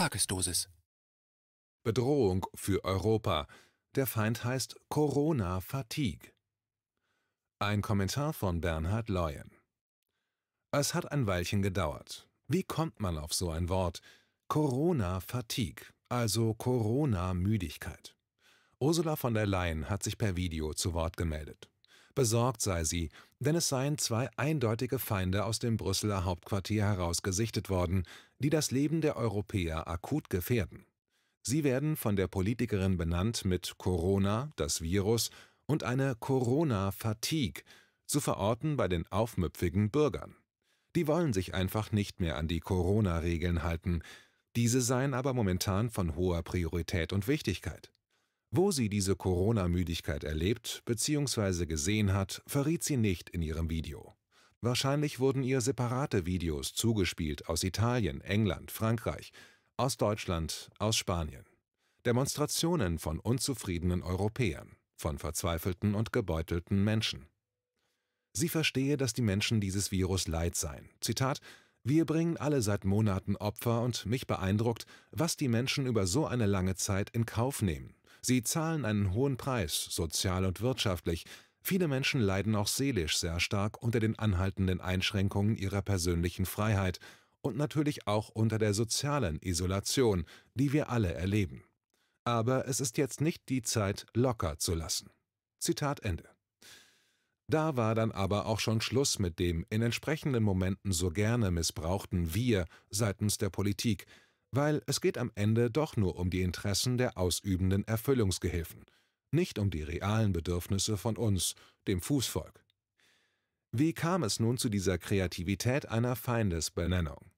Tagesdosis. Bedrohung für Europa. Der Feind heißt Corona-Fatigue. Ein Kommentar von Bernhard Leuen. Es hat ein Weilchen gedauert. Wie kommt man auf so ein Wort? Corona-Fatigue, also Corona-Müdigkeit. Ursula von der Leyen hat sich per Video zu Wort gemeldet. Besorgt sei sie, denn es seien zwei eindeutige Feinde aus dem Brüsseler Hauptquartier heraus gesichtet worden, die das Leben der Europäer akut gefährden. Sie werden von der Politikerin benannt mit Corona, das Virus, und eine Corona-Fatigue, zu verorten bei den aufmüpfigen Bürgern. Die wollen sich einfach nicht mehr an die Corona-Regeln halten, diese seien aber momentan von hoher Priorität und Wichtigkeit. Wo sie diese Corona-Müdigkeit erlebt bzw. gesehen hat, verriet sie nicht in ihrem Video. Wahrscheinlich wurden ihr separate Videos zugespielt aus Italien, England, Frankreich, aus Deutschland, aus Spanien. Demonstrationen von unzufriedenen Europäern, von verzweifelten und gebeutelten Menschen. Sie verstehe, dass die Menschen dieses Virus leid seien. Zitat, wir bringen alle seit Monaten Opfer und mich beeindruckt, was die Menschen über so eine lange Zeit in Kauf nehmen. Sie zahlen einen hohen Preis, sozial und wirtschaftlich, Viele Menschen leiden auch seelisch sehr stark unter den anhaltenden Einschränkungen ihrer persönlichen Freiheit und natürlich auch unter der sozialen Isolation, die wir alle erleben. Aber es ist jetzt nicht die Zeit, locker zu lassen. Zitat Ende. Da war dann aber auch schon Schluss mit dem in entsprechenden Momenten so gerne missbrauchten Wir seitens der Politik, weil es geht am Ende doch nur um die Interessen der ausübenden Erfüllungsgehilfen – nicht um die realen Bedürfnisse von uns, dem Fußvolk. Wie kam es nun zu dieser Kreativität einer Feindesbenennung?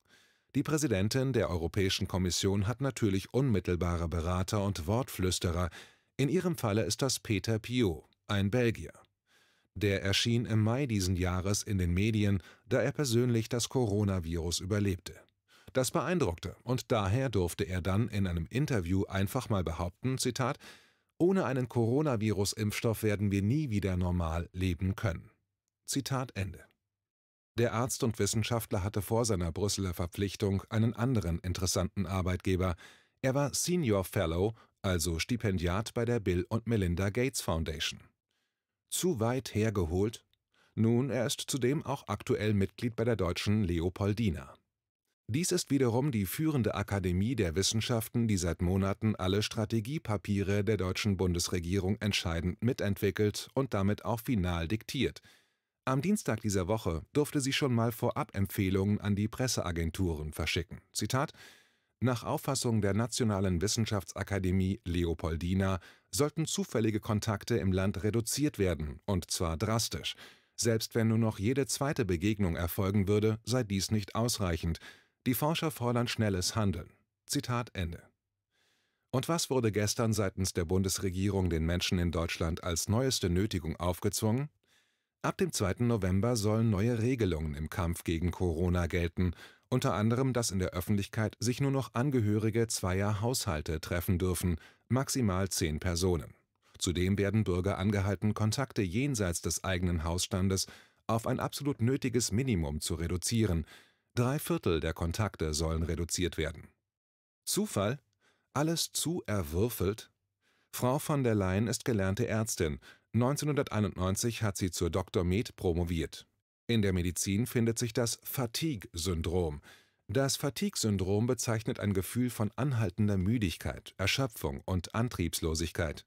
Die Präsidentin der Europäischen Kommission hat natürlich unmittelbare Berater und Wortflüsterer. In ihrem Falle ist das Peter Piot, ein Belgier. Der erschien im Mai diesen Jahres in den Medien, da er persönlich das Coronavirus überlebte. Das beeindruckte und daher durfte er dann in einem Interview einfach mal behaupten, Zitat, ohne einen Coronavirus-Impfstoff werden wir nie wieder normal leben können. Zitat Ende. Der Arzt und Wissenschaftler hatte vor seiner Brüsseler Verpflichtung einen anderen interessanten Arbeitgeber. Er war Senior Fellow, also Stipendiat bei der Bill und Melinda Gates Foundation. Zu weit hergeholt? Nun, er ist zudem auch aktuell Mitglied bei der deutschen Leopoldina. Dies ist wiederum die führende Akademie der Wissenschaften, die seit Monaten alle Strategiepapiere der deutschen Bundesregierung entscheidend mitentwickelt und damit auch final diktiert. Am Dienstag dieser Woche durfte sie schon mal Vorab-Empfehlungen an die Presseagenturen verschicken. Zitat nach Auffassung der Nationalen Wissenschaftsakademie Leopoldina sollten zufällige Kontakte im Land reduziert werden, und zwar drastisch. Selbst wenn nur noch jede zweite Begegnung erfolgen würde, sei dies nicht ausreichend, die Forscher fordern schnelles Handeln. Zitat Ende. Und was wurde gestern seitens der Bundesregierung den Menschen in Deutschland als neueste Nötigung aufgezwungen? Ab dem 2. November sollen neue Regelungen im Kampf gegen Corona gelten, unter anderem, dass in der Öffentlichkeit sich nur noch Angehörige zweier Haushalte treffen dürfen, maximal zehn Personen. Zudem werden Bürger angehalten, Kontakte jenseits des eigenen Hausstandes auf ein absolut nötiges Minimum zu reduzieren, Drei Viertel der Kontakte sollen reduziert werden. Zufall? Alles zu erwürfelt? Frau von der Leyen ist gelernte Ärztin. 1991 hat sie zur Dr. Med promoviert. In der Medizin findet sich das Fatigue-Syndrom. Das Fatigue-Syndrom bezeichnet ein Gefühl von anhaltender Müdigkeit, Erschöpfung und Antriebslosigkeit.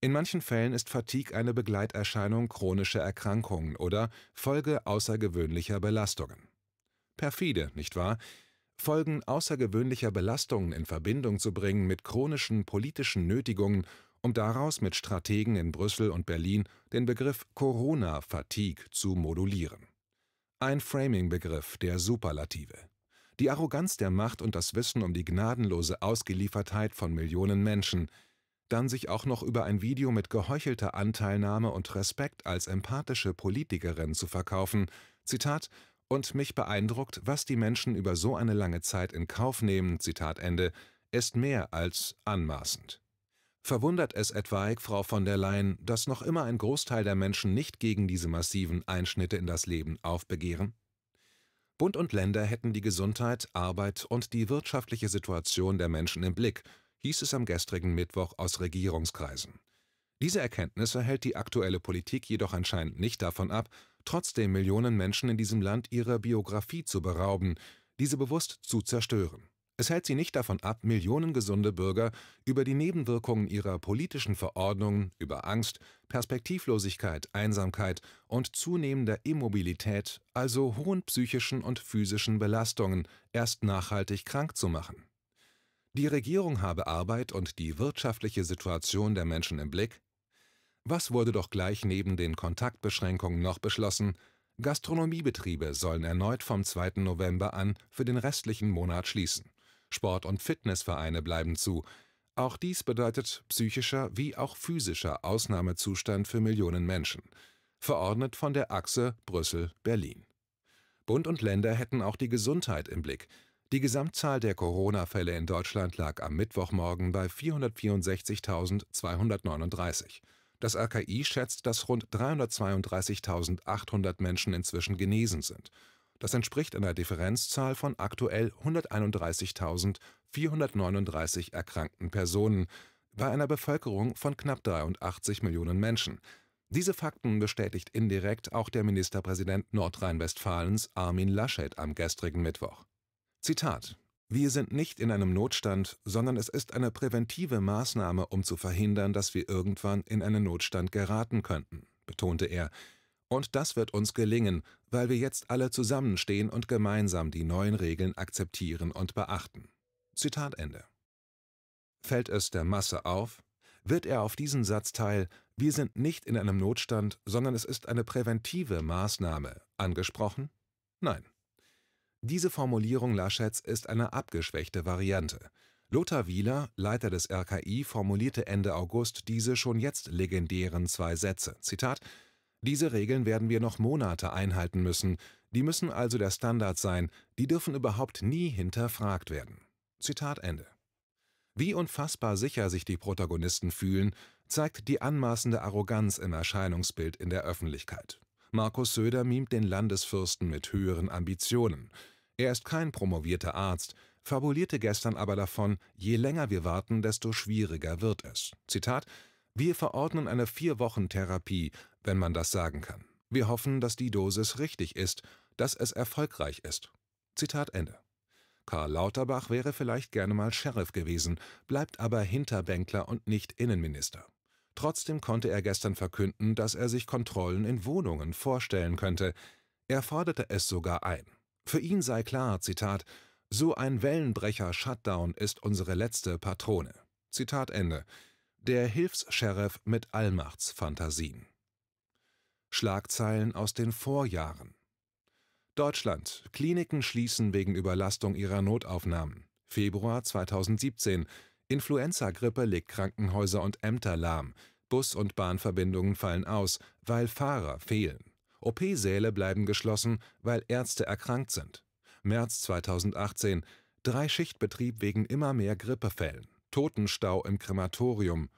In manchen Fällen ist Fatigue eine Begleiterscheinung chronischer Erkrankungen oder Folge außergewöhnlicher Belastungen. Perfide, nicht wahr? Folgen außergewöhnlicher Belastungen in Verbindung zu bringen mit chronischen politischen Nötigungen, um daraus mit Strategen in Brüssel und Berlin den Begriff Corona-Fatigue zu modulieren. Ein Framing-Begriff der Superlative. Die Arroganz der Macht und das Wissen um die gnadenlose Ausgeliefertheit von Millionen Menschen, dann sich auch noch über ein Video mit geheuchelter Anteilnahme und Respekt als empathische Politikerin zu verkaufen, Zitat, und mich beeindruckt, was die Menschen über so eine lange Zeit in Kauf nehmen, Zitat Ende, ist mehr als anmaßend. Verwundert es etwaig Frau von der Leyen, dass noch immer ein Großteil der Menschen nicht gegen diese massiven Einschnitte in das Leben aufbegehren? Bund und Länder hätten die Gesundheit, Arbeit und die wirtschaftliche Situation der Menschen im Blick, hieß es am gestrigen Mittwoch aus Regierungskreisen. Diese Erkenntnisse hält die aktuelle Politik jedoch anscheinend nicht davon ab, trotzdem Millionen Menschen in diesem Land ihrer Biografie zu berauben, diese bewusst zu zerstören. Es hält sie nicht davon ab, Millionen gesunde Bürger über die Nebenwirkungen ihrer politischen Verordnungen, über Angst, Perspektivlosigkeit, Einsamkeit und zunehmender Immobilität, also hohen psychischen und physischen Belastungen, erst nachhaltig krank zu machen. Die Regierung habe Arbeit und die wirtschaftliche Situation der Menschen im Blick, was wurde doch gleich neben den Kontaktbeschränkungen noch beschlossen? Gastronomiebetriebe sollen erneut vom 2. November an für den restlichen Monat schließen. Sport- und Fitnessvereine bleiben zu. Auch dies bedeutet psychischer wie auch physischer Ausnahmezustand für Millionen Menschen. Verordnet von der Achse Brüssel-Berlin. Bund und Länder hätten auch die Gesundheit im Blick. Die Gesamtzahl der Corona-Fälle in Deutschland lag am Mittwochmorgen bei 464.239. Das RKI schätzt, dass rund 332.800 Menschen inzwischen genesen sind. Das entspricht einer Differenzzahl von aktuell 131.439 erkrankten Personen bei einer Bevölkerung von knapp 83 Millionen Menschen. Diese Fakten bestätigt indirekt auch der Ministerpräsident Nordrhein-Westfalens Armin Laschet am gestrigen Mittwoch. Zitat wir sind nicht in einem Notstand, sondern es ist eine präventive Maßnahme, um zu verhindern, dass wir irgendwann in einen Notstand geraten könnten, betonte er. Und das wird uns gelingen, weil wir jetzt alle zusammenstehen und gemeinsam die neuen Regeln akzeptieren und beachten. Zitat Ende. Fällt es der Masse auf? Wird er auf diesen Satzteil Wir sind nicht in einem Notstand, sondern es ist eine präventive Maßnahme angesprochen? Nein. Diese Formulierung Laschets ist eine abgeschwächte Variante. Lothar Wieler, Leiter des RKI, formulierte Ende August diese schon jetzt legendären zwei Sätze. Zitat: Diese Regeln werden wir noch Monate einhalten müssen. Die müssen also der Standard sein. Die dürfen überhaupt nie hinterfragt werden. Zitat Ende. Wie unfassbar sicher sich die Protagonisten fühlen, zeigt die anmaßende Arroganz im Erscheinungsbild in der Öffentlichkeit. Markus Söder mimt den Landesfürsten mit höheren Ambitionen. Er ist kein promovierter Arzt, fabulierte gestern aber davon, je länger wir warten, desto schwieriger wird es. Zitat, wir verordnen eine Vier-Wochen-Therapie, wenn man das sagen kann. Wir hoffen, dass die Dosis richtig ist, dass es erfolgreich ist. Zitat Ende. Karl Lauterbach wäre vielleicht gerne mal Sheriff gewesen, bleibt aber Hinterbänkler und nicht Innenminister. Trotzdem konnte er gestern verkünden, dass er sich Kontrollen in Wohnungen vorstellen könnte. Er forderte es sogar ein. Für ihn sei klar, Zitat, so ein Wellenbrecher-Shutdown ist unsere letzte Patrone. Zitat Ende. Der Hilfs-Sheriff mit Allmachtsfantasien. Schlagzeilen aus den Vorjahren. Deutschland. Kliniken schließen wegen Überlastung ihrer Notaufnahmen. Februar 2017. Influenza-Grippe legt Krankenhäuser und Ämter lahm. Bus- und Bahnverbindungen fallen aus, weil Fahrer fehlen. OP-Säle bleiben geschlossen, weil Ärzte erkrankt sind. März 2018 Drei-Schichtbetrieb wegen immer mehr Grippefällen. Totenstau im Krematorium.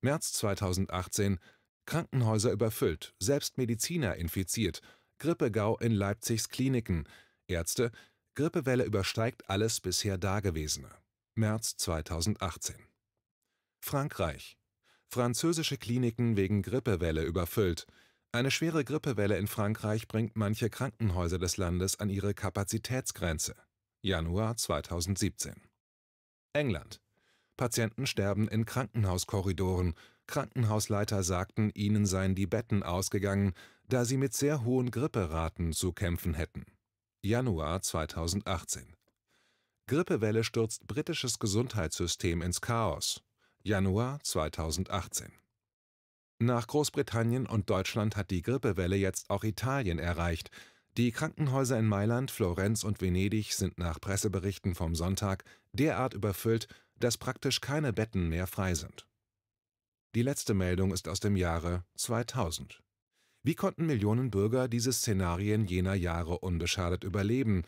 März 2018 Krankenhäuser überfüllt, selbst Mediziner infiziert. Grippegau in Leipzigs Kliniken. Ärzte Grippewelle übersteigt alles bisher Dagewesene. März 2018 Frankreich Französische Kliniken wegen Grippewelle überfüllt. Eine schwere Grippewelle in Frankreich bringt manche Krankenhäuser des Landes an ihre Kapazitätsgrenze. Januar 2017. England. Patienten sterben in Krankenhauskorridoren. Krankenhausleiter sagten, ihnen seien die Betten ausgegangen, da sie mit sehr hohen Gripperaten zu kämpfen hätten. Januar 2018. Grippewelle stürzt britisches Gesundheitssystem ins Chaos. Januar 2018. Nach Großbritannien und Deutschland hat die Grippewelle jetzt auch Italien erreicht. Die Krankenhäuser in Mailand, Florenz und Venedig sind nach Presseberichten vom Sonntag derart überfüllt, dass praktisch keine Betten mehr frei sind. Die letzte Meldung ist aus dem Jahre 2000. Wie konnten Millionen Bürger diese Szenarien jener Jahre unbeschadet überleben?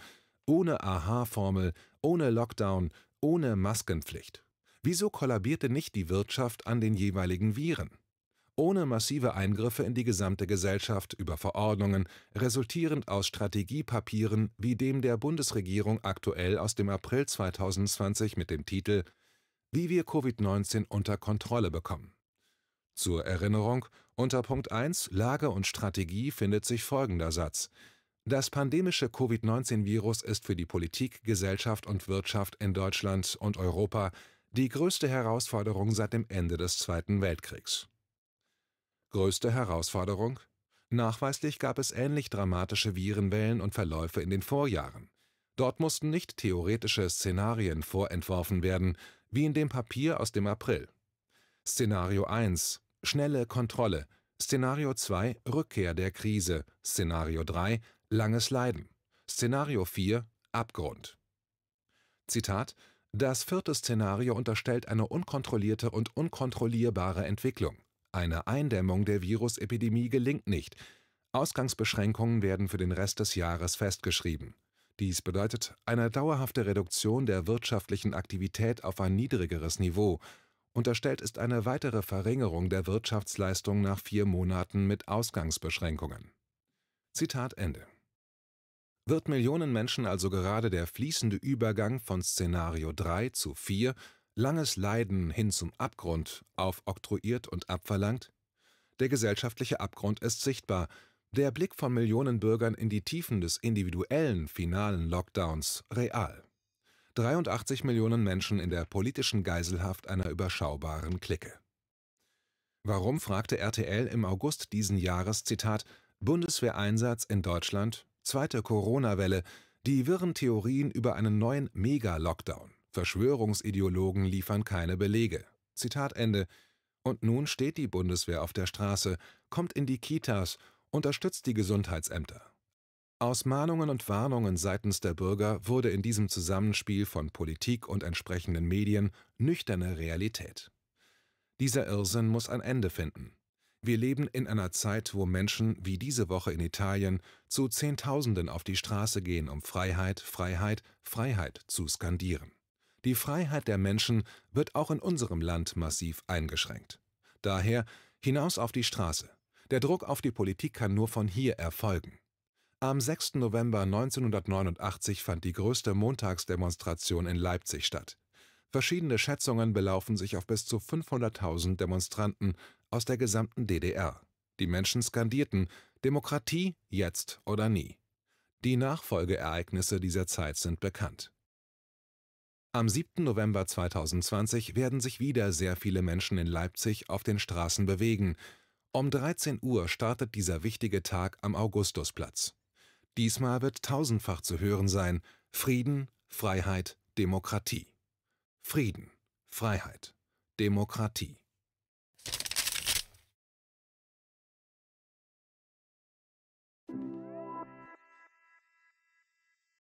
Ohne Aha-Formel, ohne Lockdown, ohne Maskenpflicht. Wieso kollabierte nicht die Wirtschaft an den jeweiligen Viren? ohne massive Eingriffe in die gesamte Gesellschaft über Verordnungen, resultierend aus Strategiepapieren wie dem der Bundesregierung aktuell aus dem April 2020 mit dem Titel Wie wir Covid-19 unter Kontrolle bekommen. Zur Erinnerung, unter Punkt 1 Lage und Strategie findet sich folgender Satz. Das pandemische Covid-19-Virus ist für die Politik, Gesellschaft und Wirtschaft in Deutschland und Europa die größte Herausforderung seit dem Ende des Zweiten Weltkriegs. Größte Herausforderung? Nachweislich gab es ähnlich dramatische Virenwellen und Verläufe in den Vorjahren. Dort mussten nicht theoretische Szenarien vorentworfen werden, wie in dem Papier aus dem April. Szenario 1 Schnelle Kontrolle. Szenario 2 Rückkehr der Krise. Szenario 3 Langes Leiden. Szenario 4 Abgrund. Zitat Das vierte Szenario unterstellt eine unkontrollierte und unkontrollierbare Entwicklung. Eine Eindämmung der Virusepidemie gelingt nicht. Ausgangsbeschränkungen werden für den Rest des Jahres festgeschrieben. Dies bedeutet eine dauerhafte Reduktion der wirtschaftlichen Aktivität auf ein niedrigeres Niveau. Unterstellt ist eine weitere Verringerung der Wirtschaftsleistung nach vier Monaten mit Ausgangsbeschränkungen. Zitat Ende. Wird Millionen Menschen also gerade der fließende Übergang von Szenario 3 zu 4 langes Leiden hin zum Abgrund aufoktroyiert und abverlangt? Der gesellschaftliche Abgrund ist sichtbar. Der Blick von Millionen Bürgern in die Tiefen des individuellen finalen Lockdowns real. 83 Millionen Menschen in der politischen Geiselhaft einer überschaubaren Clique. Warum fragte RTL im August diesen Jahres, Zitat, Bundeswehreinsatz in Deutschland, zweite Corona-Welle, die wirren Theorien über einen neuen Mega-Lockdown. Verschwörungsideologen liefern keine Belege. Zitat Ende. Und nun steht die Bundeswehr auf der Straße, kommt in die Kitas, unterstützt die Gesundheitsämter. Aus Mahnungen und Warnungen seitens der Bürger wurde in diesem Zusammenspiel von Politik und entsprechenden Medien nüchterne Realität. Dieser Irrsinn muss ein Ende finden. Wir leben in einer Zeit, wo Menschen wie diese Woche in Italien zu Zehntausenden auf die Straße gehen, um Freiheit, Freiheit, Freiheit zu skandieren. Die Freiheit der Menschen wird auch in unserem Land massiv eingeschränkt. Daher hinaus auf die Straße. Der Druck auf die Politik kann nur von hier erfolgen. Am 6. November 1989 fand die größte Montagsdemonstration in Leipzig statt. Verschiedene Schätzungen belaufen sich auf bis zu 500.000 Demonstranten aus der gesamten DDR. Die Menschen skandierten Demokratie jetzt oder nie. Die Nachfolgeereignisse dieser Zeit sind bekannt. Am 7. November 2020 werden sich wieder sehr viele Menschen in Leipzig auf den Straßen bewegen. Um 13 Uhr startet dieser wichtige Tag am Augustusplatz. Diesmal wird tausendfach zu hören sein Frieden, Freiheit, Demokratie. Frieden, Freiheit, Demokratie.